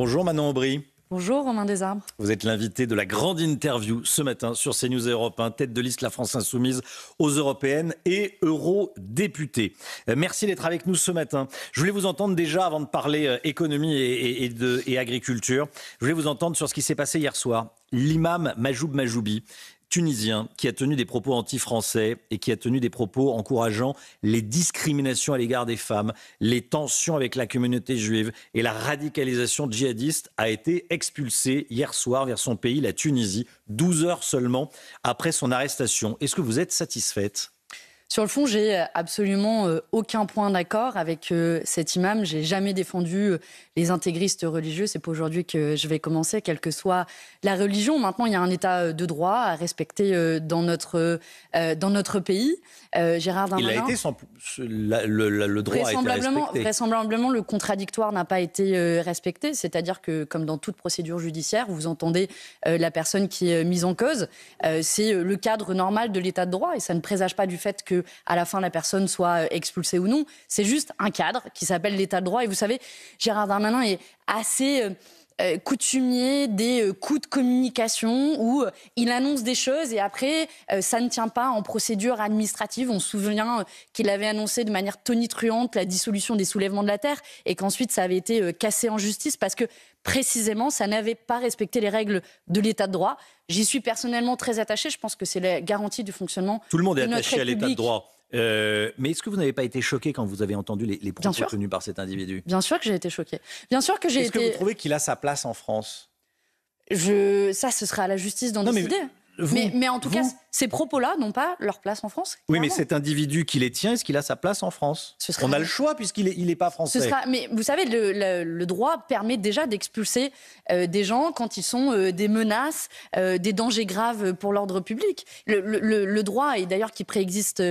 Bonjour Manon Aubry. Bonjour Romain Desarbres. Vous êtes l'invité de la grande interview ce matin sur CNews Europe 1, tête de liste La France Insoumise aux Européennes et eurodéputés. Euh, merci d'être avec nous ce matin. Je voulais vous entendre déjà avant de parler euh, économie et, et agriculture. Je voulais vous entendre sur ce qui s'est passé hier soir. L'imam Majoub Majoubi tunisien qui a tenu des propos anti-français et qui a tenu des propos encourageant les discriminations à l'égard des femmes, les tensions avec la communauté juive et la radicalisation djihadiste a été expulsé hier soir vers son pays, la Tunisie, 12 heures seulement après son arrestation. Est-ce que vous êtes satisfaite sur le fond, j'ai absolument euh, aucun point d'accord avec euh, cet imam. J'ai jamais défendu euh, les intégristes religieux. C'est pas aujourd'hui que je vais commencer, quelle que soit la religion. Maintenant, il y a un état euh, de droit à respecter euh, dans notre, euh, dans notre pays. Gérard Darmanin. Il a été le, droit a été respecté. Vraisemblablement, le contradictoire n'a pas été respecté. C'est-à-dire que, comme dans toute procédure judiciaire, vous entendez la personne qui est mise en cause. C'est le cadre normal de l'état de droit et ça ne présage pas du fait que, à la fin, la personne soit expulsée ou non. C'est juste un cadre qui s'appelle l'état de droit. Et vous savez, Gérard Darmanin est assez euh, euh, coutumier des euh, coups de communication où il annonce des choses et après ça ne tient pas en procédure administrative. On se souvient qu'il avait annoncé de manière tonitruante la dissolution des soulèvements de la terre et qu'ensuite ça avait été cassé en justice parce que précisément ça n'avait pas respecté les règles de l'état de droit. J'y suis personnellement très attaché. Je pense que c'est la garantie du fonctionnement. Tout le monde est attaché à l'état de droit. Euh, mais est-ce que vous n'avez pas été choqué quand vous avez entendu les, les propos tenus par cet individu Bien sûr que j'ai été choqué. Bien sûr que j'ai est été. que vous trouvez qu'il a sa place en France je... Ça, ce sera à la justice d'en décider mais, en tout cas, ces propos-là n'ont pas leur place en France. Oui, mais cet individu qui les tient, est-ce qu'il a sa place en France On a le choix puisqu'il n'est il est pas français. Ce sera... Mais vous savez, le, droit permet déjà d'expulser euh, des gens quand ils sont euh, des menaces, euh, des dangers graves pour l'ordre public. Le, droit, est d'ailleurs qui préexiste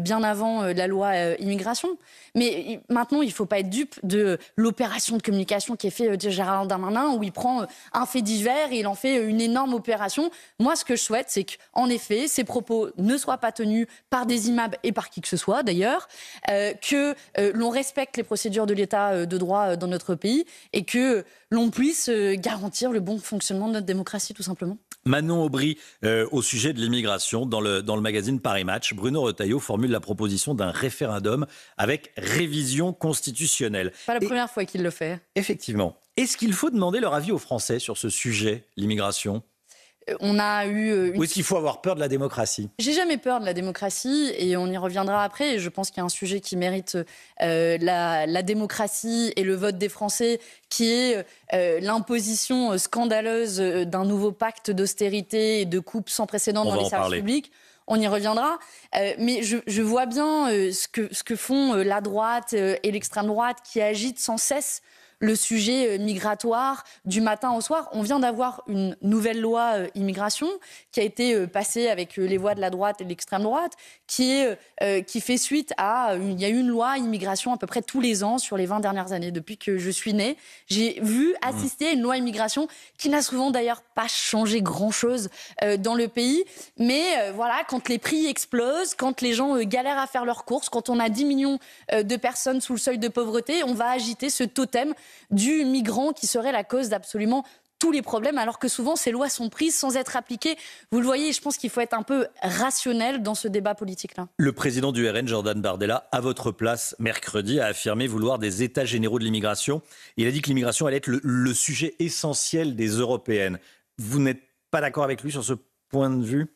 bien avant la loi immigration. Mais maintenant, il ne faut pas être dupe de l'opération de communication qui est faite de Gérard Darmanin, où il prend un fait divers et il en fait une énorme opération. Moi, ce que je c'est qu'en effet, ces propos ne soient pas tenus par des imams et par qui que ce soit d'ailleurs, euh, que euh, l'on respecte les procédures de l'État euh, de droit dans notre pays et que l'on puisse garantir le bon fonctionnement de notre démocratie tout simplement. Manon Aubry, au sujet de l'immigration, dans le, magazine Paris Match, Bruno Retailleau formule la proposition d'un référendum avec révision constitutionnelle. Pas la première fois qu'il le fait. Effectivement. Est-ce qu'il faut demander leur avis aux Français sur ce sujet, l'immigration euh, on a eu. Euh, Ou est-ce qu'il faut avoir peur de la démocratie J'ai jamais peur de la démocratie et on y reviendra après. je pense qu'il y a un sujet qui mérite euh, la, démocratie et le vote des Français, qui est l'imposition scandaleuse d'un nouveau pacte d'austérité et de coupes sans précédent dans les services publics on y reviendra. mais je, vois bien ce, que, font la droite et l'extrême droite qui agitent sans cesse le sujet euh, migratoire du matin au soir. On vient d'avoir une nouvelle loi euh, immigration qui a été euh, passée avec les voix de la droite et de l'extrême droite, qui, qui fait suite à... il y a eu une loi immigration à peu près tous les ans sur les 20 dernières années. Depuis que je suis née, j'ai vu mmh. assister à une loi immigration qui n'a souvent d'ailleurs pas changé grand-chose dans le pays. Mais voilà, quand les prix explosent, quand les gens galèrent à faire leurs courses, quand on a 10 millions de personnes sous le seuil de pauvreté, on va agiter ce totem du migrant qui serait la cause d'absolument tous les problèmes, alors que souvent ces lois sont prises sans être appliquées. Vous le voyez, je pense qu'il faut être un peu rationnel dans ce débat politique-là. Le président du RN, Jordan Bardella, à votre place, mercredi, a affirmé vouloir des États généraux de l'immigration. Il a dit que l'immigration allait être le, sujet essentiel des Européennes. Vous n'êtes pas d'accord avec lui sur ce point de vue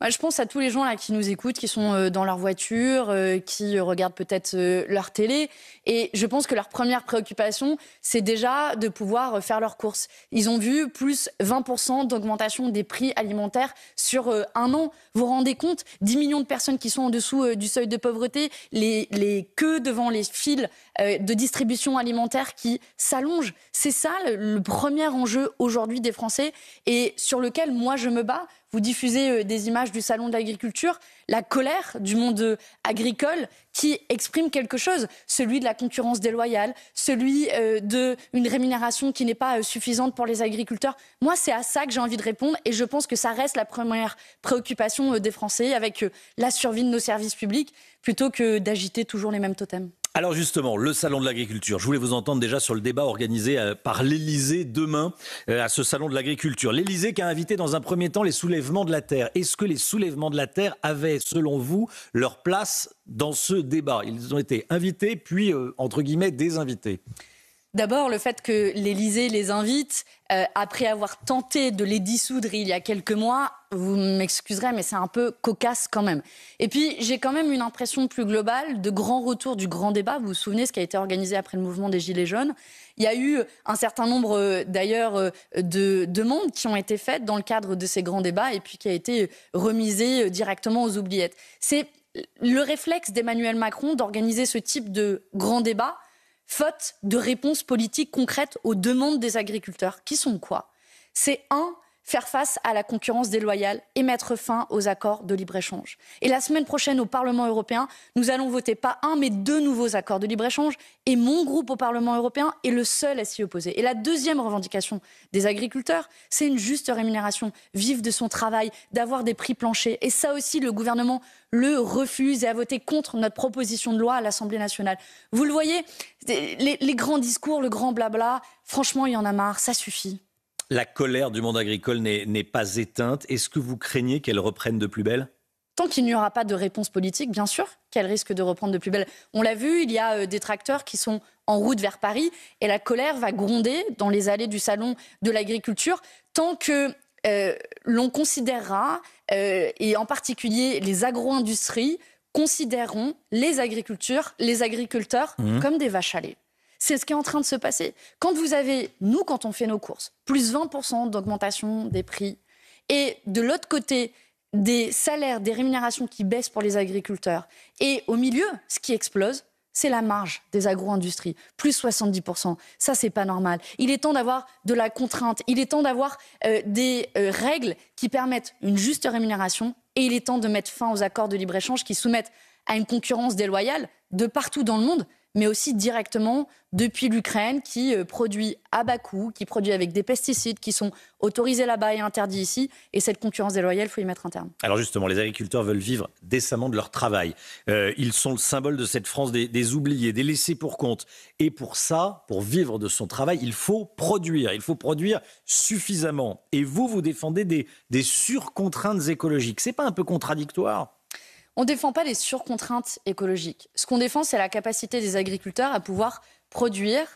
bah, je pense à tous les gens là qui nous écoutent, qui sont euh, dans leur voiture, euh, qui euh, regardent peut-être leur télé, et je pense que leur première préoccupation, c'est déjà de pouvoir faire leurs courses. Ils ont vu plus 20% d'augmentation des prix alimentaires sur un an. Vous vous rendez compte 10 millions de personnes qui sont en dessous du seuil de pauvreté, les, les queues devant les fils de distribution alimentaire qui s'allongent. C'est ça le premier enjeu aujourd'hui des Français et sur lequel moi je me bats vous diffusez euh, des images du salon de l'agriculture, la colère du monde euh, agricole qui exprime quelque chose, celui de la concurrence déloyale, celui euh, d'une rémunération qui n'est pas suffisante pour les agriculteurs. Moi, c'est à ça que j'ai envie de répondre et je pense que ça reste la première préoccupation des Français avec la survie de nos services publics plutôt que d'agiter toujours les mêmes totems. Alors justement, le Salon de l'agriculture, je voulais vous entendre déjà sur le débat organisé euh, par l'Élysée demain euh, à ce Salon de l'agriculture. L'Élysée qui a invité dans un premier temps les soulèvements de la Terre. Est-ce que les soulèvements de la Terre avaient, selon vous, leur place dans ce débat Ils ont été invités, puis, euh, entre guillemets, désinvités. D'abord, le fait que l'Élysée les invite, euh, après avoir tenté de les dissoudre il y a quelques mois, vous m'excuserez, mais c'est un peu cocasse quand même. Et puis, j'ai quand même une impression plus globale de grand retour du grand débat. Vous vous souvenez ce qui a été organisé après le mouvement des Gilets jaunes Il y a eu un certain nombre, euh, d'ailleurs, euh, de demandes qui ont été faites dans le cadre de ces grands débats et puis qui a été remisé directement aux oubliettes. C'est le réflexe d'Emmanuel Macron d'organiser ce type de grand débat faute de réponses politiques concrètes aux demandes des agriculteurs, qui sont quoi C'est un, faire face à la concurrence déloyale et mettre fin aux accords de libre-échange. Et la semaine prochaine, au Parlement européen, nous allons voter pas un, mais deux nouveaux accords de libre-échange. Et mon groupe au Parlement européen est le seul à s'y opposer. Et la deuxième revendication des agriculteurs, c'est une juste rémunération, vivre de son travail, d'avoir des prix planchers. Et ça aussi, le gouvernement le refuse et a voté contre notre proposition de loi à l'Assemblée nationale. Vous le voyez, les, les grands discours, le grand blabla, franchement, il y en a marre, ça suffit. La colère du monde agricole n'est pas éteinte. Est-ce que vous craignez qu'elle reprenne de plus belle Tant qu'il n'y aura pas de réponse politique, bien sûr, qu'elle risque de reprendre de plus belle. On l'a vu, il y a euh, des tracteurs qui sont en route vers Paris et la colère va gronder dans les allées du salon de l'agriculture tant que euh, l'on considérera, euh, et en particulier les agro-industries, considéreront les agricultures, les agriculteurs mmh. comme des vaches à lait. C'est ce qui est en train de se passer. Quand vous avez, nous, quand on fait nos courses, plus 20% d'augmentation des prix, et de l'autre côté, des salaires, des rémunérations qui baissent pour les agriculteurs, et au milieu, ce qui explose, c'est la marge des agro-industries, plus 70%. Ça, c'est pas normal. Il est temps d'avoir de la contrainte, il est temps d'avoir euh, des euh, règles qui permettent une juste rémunération, et il est temps de mettre fin aux accords de libre-échange qui soumettent à une concurrence déloyale de partout dans le monde mais aussi directement depuis l'Ukraine qui euh, produit à bas coût, qui produit avec des pesticides qui sont autorisés là-bas et interdits ici. Et cette concurrence déloyale, il faut y mettre un terme. Alors justement, les agriculteurs veulent vivre décemment de leur travail. Euh, ils sont le symbole de cette France des, oubliés, des laissés pour compte. Et pour ça, pour vivre de son travail, il faut produire. Il faut produire suffisamment. Et vous, vous défendez des, des surcontraintes écologiques. Ce n'est pas un peu contradictoire on ne défend pas les surcontraintes écologiques. Ce qu'on défend, c'est la capacité des agriculteurs à pouvoir produire,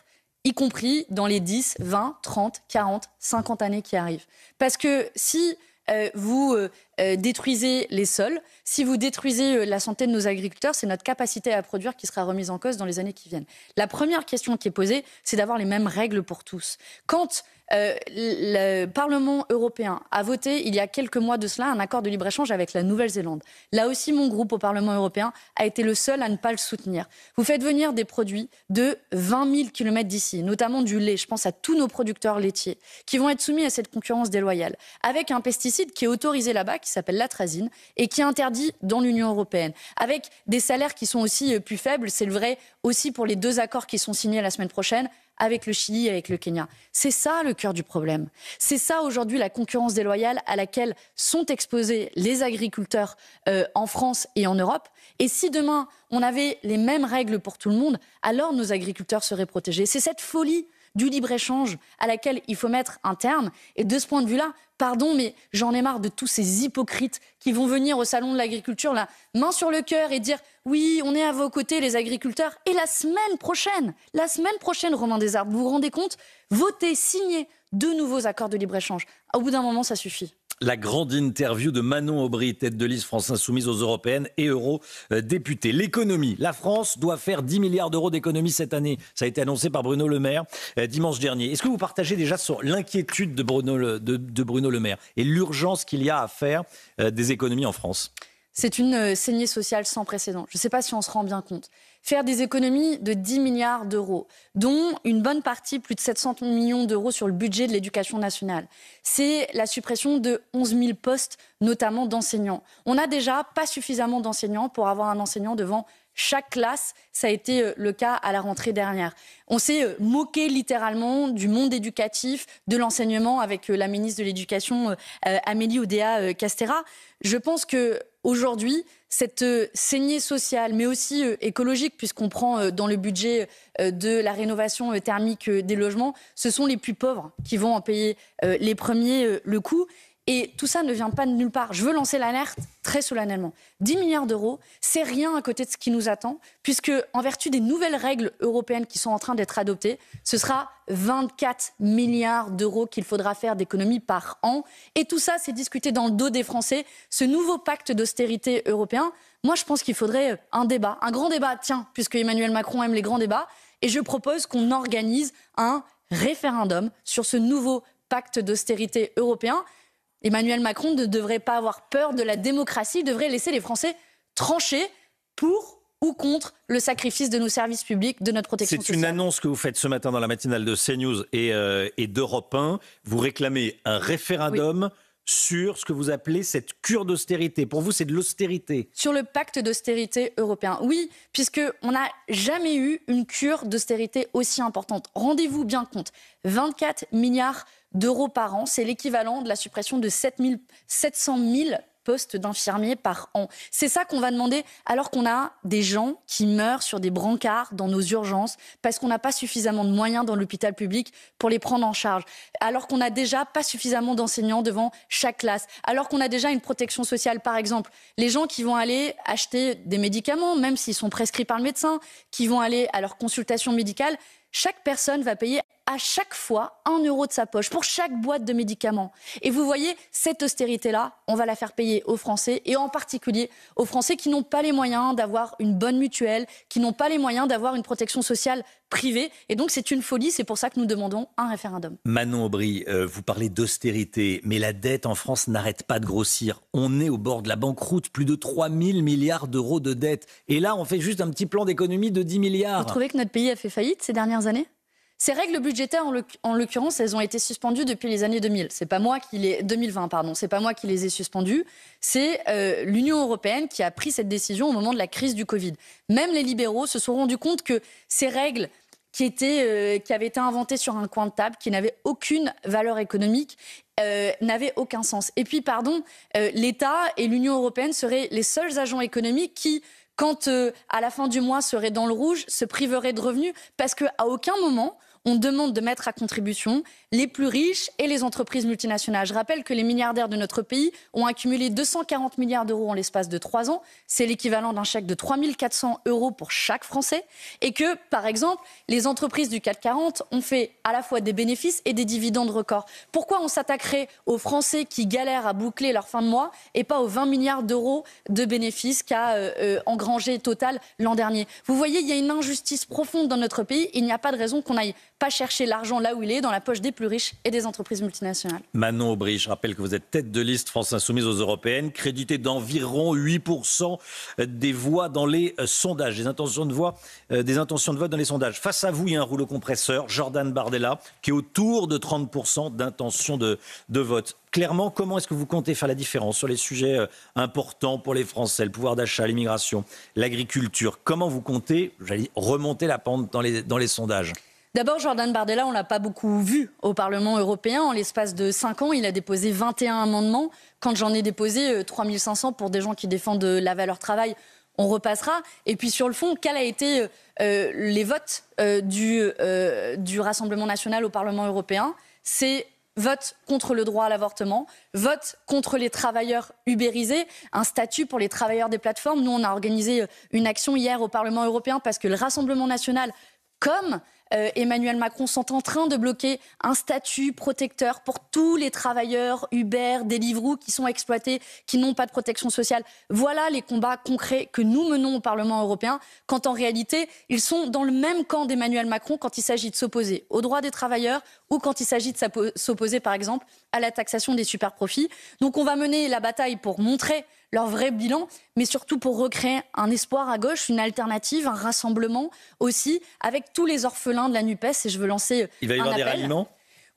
y compris dans les 10, 20, 30, 40, 50 années qui arrivent. Parce que si euh, vous euh, euh, détruisez les sols, si vous détruisez la santé de nos agriculteurs, c'est notre capacité à produire qui sera remise en cause dans les années qui viennent. La première question qui est posée, c'est d'avoir les mêmes règles pour tous. Quand euh, le Parlement européen a voté il y a quelques mois de cela un accord de libre-échange avec la Nouvelle-Zélande. Là aussi, mon groupe au Parlement européen a été le seul à ne pas le soutenir. Vous faites venir des produits de 20 000 km d'ici, notamment du lait. Je pense à tous nos producteurs laitiers qui vont être soumis à cette concurrence déloyale avec un pesticide qui est autorisé là-bas, qui s'appelle l'atrazine et qui est interdit dans l'Union européenne, avec des salaires qui sont aussi euh, plus faibles. C'est le vrai aussi pour les deux accords qui sont signés la semaine prochaine avec le Chili, avec le Kenya. C'est ça le cœur du problème. C'est ça aujourd'hui la concurrence déloyale à laquelle sont exposés les agriculteurs euh, en France et en Europe. Et si demain on avait les mêmes règles pour tout le monde, alors nos agriculteurs seraient protégés. C'est cette folie du libre-échange à laquelle il faut mettre un terme. Et de ce point de vue-là, pardon, mais j'en ai marre de tous ces hypocrites qui vont venir au salon de l'agriculture, la main sur le cœur et dire oui, on est à vos côtés, les agriculteurs. Et la semaine prochaine, la semaine prochaine, Romain Desarbes, vous vous rendez compte Votez, signez de nouveaux accords de libre-échange. Au bout d'un moment, ça suffit. La grande interview de Manon Aubry, tête de liste France Insoumise aux européennes et eurodéputée. L'économie. La France doit faire 10 milliards d'euros d'économies cette année. Ça a été annoncé par Bruno Le Maire euh, dimanche dernier. Est-ce que vous partagez déjà sur l'inquiétude de de Bruno Le Maire et l'urgence qu'il y a à faire euh, des économies en France c'est une euh, saignée sociale sans précédent. Je ne sais pas si on se rend bien compte faire des économies de 10 milliards d'euros, dont une bonne partie, plus de 700 millions d'euros sur le budget de l'éducation nationale. C'est la suppression de 11 000 postes, notamment d'enseignants. On n'a déjà pas suffisamment d'enseignants pour avoir un enseignant devant chaque classe. Ça a été euh, le cas à la rentrée dernière. On s'est euh, moqué littéralement du monde éducatif, de l'enseignement avec euh, la ministre de l'Éducation Amélie Oudéa Castera. Je pense que aujourd'hui, cette euh, saignée sociale, mais aussi euh, écologique, puisqu'on prend euh, dans le budget de la rénovation thermique des logements, ce sont les plus pauvres qui vont en payer les premiers le coût. Et tout ça ne vient pas de nulle part. Je veux lancer l'alerte très solennellement. 10 milliards d'euros, c'est rien à côté de ce qui nous attend, puisque en vertu des nouvelles règles européennes qui sont en train d'être adoptées, ce sera 24 milliards d'euros qu'il faudra faire d'économies par an. Et tout ça, c'est discuté dans le dos des Français. Ce nouveau pacte d'austérité européen, moi, je pense qu'il faudrait un débat, un grand débat, tiens, puisque Emmanuel Macron aime les grands débats. Et je propose qu'on organise un référendum sur ce nouveau pacte d'austérité européen Emmanuel Macron ne devrait pas avoir peur de la démocratie, il devrait laisser les Français trancher pour ou contre le sacrifice de nos services publics, de notre protection sociale. C'est une annonce que vous faites ce matin dans la matinale de CNews et, euh, d'Europe 1. Vous réclamez un référendum. sur ce que vous appelez cette cure d'austérité. Pour vous, c'est de l'austérité. Sur le pacte d'austérité européen, oui, puisqu'on n'a jamais eu une cure d'austérité aussi importante. Rendez-vous bien compte, 24 milliards d'euros par an. C'est l'équivalent de la suppression de 7 700 000 postes d'infirmiers par an. C'est ça qu'on va demander alors qu'on a des gens qui meurent sur des brancards dans nos urgences parce qu'on n'a pas suffisamment de moyens dans l'hôpital public pour les prendre en charge, alors qu'on n'a déjà pas suffisamment d'enseignants devant chaque classe, alors qu'on a déjà une protection sociale par exemple. Les gens qui vont aller acheter des médicaments, même s'ils sont prescrits par le médecin, qui vont aller à leur consultation médicale, chaque personne va payer à chaque fois un euro de sa poche pour chaque boîte de médicaments. Et vous voyez, cette austérité-là, on va la faire payer aux Français et en particulier aux Français qui n'ont pas les moyens d'avoir une bonne mutuelle, qui n'ont pas les moyens d'avoir une protection sociale privée. Et donc c'est une folie, c'est pour ça que nous demandons un référendum. Manon Aubry, euh, vous parlez d'austérité, mais la dette en France n'arrête pas de grossir. On est au bord de la banqueroute, plus de 3 000 milliards d'euros de dette. Et là, on fait juste un petit plan d'économie de 10 milliards. Vous trouvez que notre pays a fait faillite ces dernières années ces règles budgétaires, en l'occurrence, elles ont été suspendues depuis les années 2000. C'est pas moi qui les 2020, pardon. C'est pas moi qui les ai suspendues. C'est euh, l'Union européenne qui a pris cette décision au moment de la crise du Covid. Même les libéraux se sont rendus compte que ces règles qui, étaient, euh, qui avaient été inventées sur un coin de table, qui n'avaient aucune valeur économique, euh, n'avaient aucun sens. Et puis, pardon, euh, l'État et l'Union européenne seraient les seuls agents économiques qui quand à la fin du mois serait dans le rouge, se priverait de revenus, parce qu'à aucun moment on demande de mettre à contribution les plus riches et les entreprises multinationales. Je rappelle que les milliardaires de notre pays ont accumulé 240 milliards d'euros en l'espace de trois ans. C'est l'équivalent d'un chèque de 3 400 euros pour chaque Français. Et que, par exemple, les entreprises du CAC 40 ont fait à la fois des bénéfices et des dividendes records. Pourquoi on s'attaquerait aux Français qui galèrent à boucler leur fin de mois et pas aux 20 milliards d'euros de bénéfices qu'a euh, euh, engrangé Total l'an dernier Vous voyez, il y a une injustice profonde dans notre pays. Il n'y a pas de raison qu'on aille pas chercher l'argent là où il est, dans la poche des plus riches et des entreprises multinationales. Manon Aubry, je rappelle que vous êtes tête de liste France Insoumise aux Européennes, crédité d'environ 8% des voix dans les euh, sondages, des intentions de voix, euh, des intentions de vote dans les sondages. Face à vous, il y a un rouleau compresseur, Jordan Bardella, qui est autour de 30% d'intention de, de vote clairement, comment est-ce que vous comptez faire la différence sur les sujets euh, importants pour les Français, le pouvoir d'achat, l'immigration, l'agriculture Comment vous comptez, remonter la pente dans les, dans les sondages D'abord, Jordan Bardella, on ne l'a pas beaucoup vu au Parlement européen. En l'espace de cinq ans, il a déposé 21 amendements. Quand j'en ai déposé 3500 euh, pour des gens qui défendent euh, la valeur travail, on repassera. Et puis sur le fond, quels ont été euh, les votes du, du Rassemblement national au Parlement européen C'est vote contre le droit à l'avortement, vote contre les travailleurs ubérisés, un statut pour les travailleurs des plateformes. Nous, on a organisé une action hier au Parlement européen parce que le Rassemblement national, comme euh, Emmanuel Macron sont en train de bloquer un statut protecteur pour tous les travailleurs Uber, Deliveroo qui sont exploités, qui n'ont pas de protection sociale. Voilà les combats concrets que nous menons au Parlement européen, quand en réalité, ils sont dans le même camp d'Emmanuel Macron quand il s'agit de s'opposer aux droits des travailleurs ou quand il s'agit de s'opposer, par exemple, à la taxation des superprofits. Donc on va mener la bataille pour montrer leur vrai bilan, mais surtout pour recréer un espoir à gauche, une alternative, un rassemblement aussi avec tous les orphelins de la NUPES. Et je veux lancer. Il va y euh, avoir des ralliements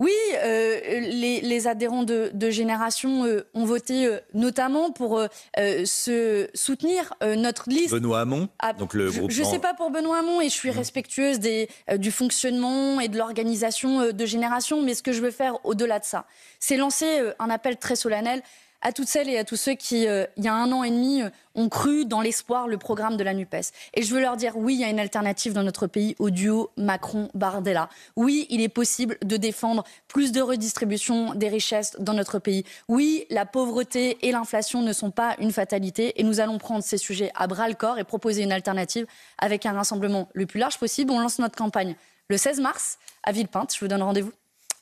oui, euh, les, adhérents de, Génération euh, ont voté notamment pour se soutenir notre liste. Benoît Hamon, ah, donc le groupe. Je ne sais pas pour Benoît Hamon et je suis mhm. respectueuse des, du fonctionnement et de l'organisation de Génération, mais ce que je veux faire au-delà de ça, c'est lancer un appel très solennel à toutes celles et à tous ceux qui, euh, il y a un an et demi, euh, ont cru dans l'espoir le programme de la NUPES. Et je veux leur dire, oui, il y a une alternative dans notre pays au duo Macron-Bardella. Oui, il est possible de défendre plus de redistribution des richesses dans notre pays. Oui, la pauvreté et l'inflation ne sont pas une fatalité et nous allons prendre ces sujets à bras le corps et proposer une alternative avec un rassemblement le plus large possible. On lance notre campagne le 16 mars à Villepinte. Je vous donne rendez-vous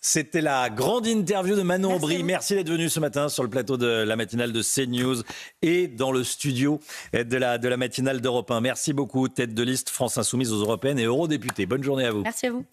c'était la grande interview de Manon Aubry. Merci d'être venu ce matin sur le plateau de la matinale de CNews et dans le studio de la, de la matinale d'Europe 1. Merci beaucoup, tête de liste France Insoumise aux Européennes et eurodéputé. Bonne journée à vous. Merci à vous.